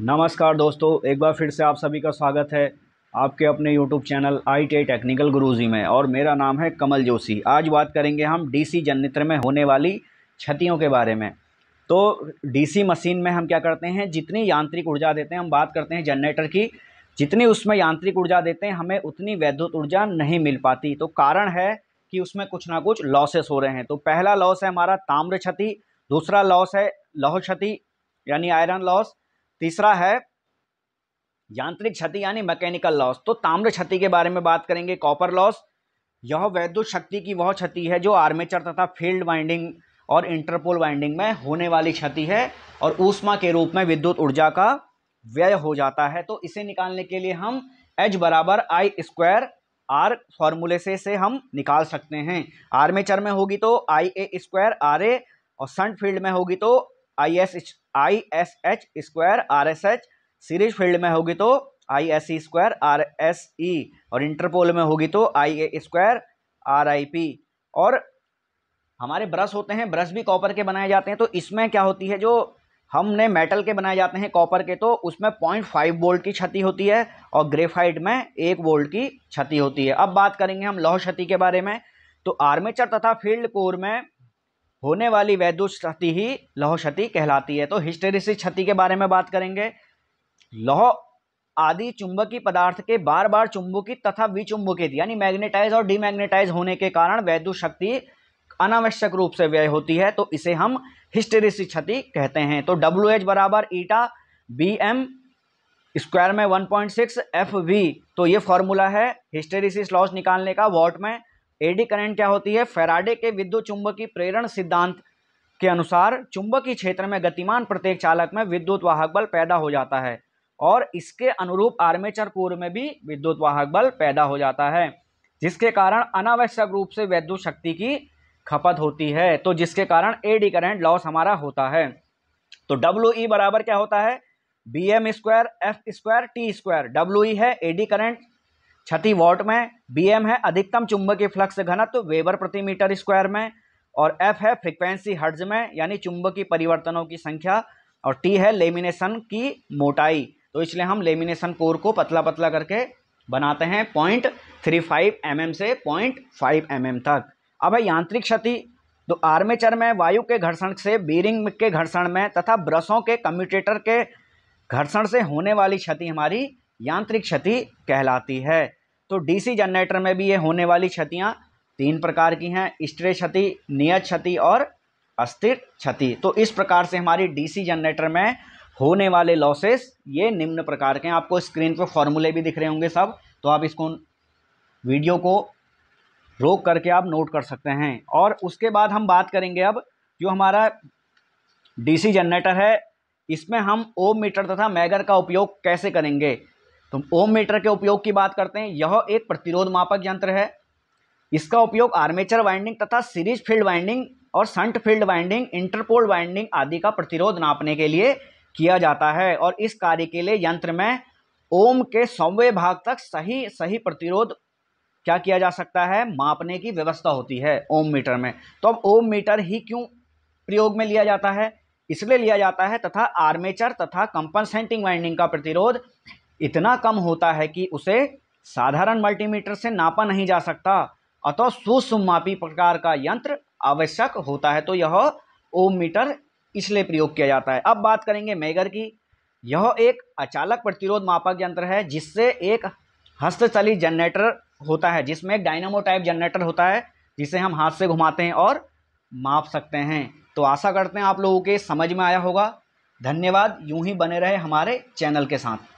नमस्कार दोस्तों एक बार फिर से आप सभी का स्वागत है आपके अपने YouTube channel I T Technical Guruji में और मेरा नाम है कमल जोशी आज बात करेंगे हम डीसी जनित्र में होने वाली क्षतियों के बारे में तो डीसी मशीन में हम क्या करते हैं जितनी यांत्रिक ऊर्जा देते हैं हम बात करते हैं जनरेटर की जितनी उसमें यांत्रिक ऊर्जा देते हैं हमें उतनी वैद्युत ऊर्जा नहीं मिल पाती तो कारण है कि उसमें कुछ ना कुछ लॉसेस हो रहे हैं तो पहला लॉस है हमारा ताम्र क्षति दूसरा लॉस है लौह क्षति यानी आयरन लॉस तीसरा है यांत्रिक क्षति यानी मैकेनिकल लॉस तो ताम्र क्षति के बारे में बात करेंगे कॉपर लॉस यह वैद्युत शक्ति की वह क्षति है जो आर्मेचर तथा फील्ड वाइंडिंग और इंटरपोल वाइंडिंग में होने वाली क्षति है और ऊष्मा के रूप में विद्युत ऊर्जा का व्यय हो जाता है तो इसे निकालने के लिए हम एच बराबर आई स्क्वायर आर फॉर्मूले से से हम निकाल सकते हैं आर्मेचर में होगी तो I A square R A और सन्ट फील्ड में होगी तो I S H I S H square R S H series field में होगी तो I S E square R S E और इंटरपोल में होगी तो I A square R I P और हमारे ब्रश होते हैं ब्रश भी कॉपर के बनाए जाते हैं तो इसमें क्या होती है जो हमने मेटल के बनाए जाते हैं कॉपर के तो उसमें पॉइंट फाइव वोल्ट की क्षति होती है और ग्रेफाइट में एक वोल्ट की क्षति होती है अब बात करेंगे हम लौह क्षति के बारे में तो आर्मेचर तथा फील्ड कोर में होने वाली वैद्युत क्षति ही लौह क्षति कहलाती है तो हिस्टेरिसिस क्षति के बारे में बात करेंगे लौह आदि चुंबकीय पदार्थ के बार बार चुंबकीय तथा विचुंबकित यानी मैग्नेटाइज और डीमैग्नेटाइज होने के कारण वैद्युत शक्ति अनावश्यक रूप से व्यय होती है तो इसे हम हिस्टेरिसिस क्षति कहते हैं तो डब्ल्यू एच बराबर ईटा बी एम स्क्वायर में 1.6 एफ वी तो ये फॉर्मूला है हिस्टेरिसिस लॉस निकालने का वॉट में एडी करंट क्या होती है फेराडे के विद्युत चुंबकीय प्रेरण सिद्धांत के अनुसार चुंबकीय क्षेत्र में गतिमान प्रत्येक चालक में विद्युत वाहक बल पैदा हो जाता है और इसके अनुरूप आर्मेचर कोर में भी विद्युत वाहक बल पैदा हो जाता है जिसके कारण अनावश्यक रूप से वैद्युत शक्ति की खपत होती है तो जिसके कारण एडी करंट लॉस हमारा होता है तो डब्ल्यू ई e बराबर क्या होता है B M square F square T square W E है एडी करंट क्षति वॉट में बी एम है अधिकतम चुंबकीय फ्लक्स घनत्व वेबर प्रति मीटर स्क्वायर में और एफ है फ्रीक्वेंसी हर्ज में यानी चुंबकीय परिवर्तनों की संख्या और टी है लेमिनेशन की मोटाई तो इसलिए हम लेमिनेशन कोर को पतला पतला करके बनाते हैं point three five M M से पॉइंट फाइव एम एम तक अब है यांत्रिक क्षति तो आर्मेचर में वायु के घर्षण से बीरिंग के घर्षण में तथा ब्रशों के कम्यूटेटर के घर्षण से होने वाली क्षति हमारी यांत्रिक क्षति कहलाती है तो डीसी जनरेटर में भी ये होने वाली क्षतियाँ तीन प्रकार की हैं स्ट्रे क्षति नियत क्षति और अस्थिर क्षति तो इस प्रकार से हमारी डीसी जनरेटर में होने वाले लॉसेस ये निम्न प्रकार के हैं आपको स्क्रीन पर फॉर्मूले भी दिख रहे होंगे सब तो आप इसको वीडियो को रोक करके आप नोट कर सकते हैं और उसके बाद हम बात करेंगे अब जो हमारा डीसी जनरेटर है इसमें हम ओम मीटर तथा मैगर का उपयोग कैसे करेंगे तो ओम मीटर के उपयोग की बात करते हैं यह एक प्रतिरोध मापक यंत्र है इसका उपयोग आर्मेचर वाइंडिंग तथा सीरीज फील्ड वाइंडिंग और shunt field winding interpole winding आदि का प्रतिरोध नापने के लिए किया जाता है और इस कार्य के लिए यंत्र में ओम के सौवे भाग तक सही सही प्रतिरोध क्या किया जा सकता है मापने की व्यवस्था होती है ओम मीटर में तो अब ओम मीटर ही क्यों प्रयोग में लिया जाता है इसलिए लिया जाता है तथा आर्मेचर तथा कंपनसेंटिंग वाइंडिंग का प्रतिरोध इतना कम होता है कि उसे साधारण मल्टीमीटर से नापा नहीं जा सकता अतः सुसुमापी प्रकार का यंत्र आवश्यक होता है तो यह ओम मीटर इसलिए प्रयोग किया जाता है अब बात करेंगे मेगर की यह एक अचालक प्रतिरोध मापक यंत्र है जिससे एक हस्तचलित जनरेटर होता है जिसमें एक डायनामो टाइप जनरेटर होता है जिसे हम हाथ से घुमाते हैं और माप सकते हैं तो आशा करते हैं आप लोगों के समझ में आया होगा धन्यवाद यूं ही बने रहे हमारे चैनल के साथ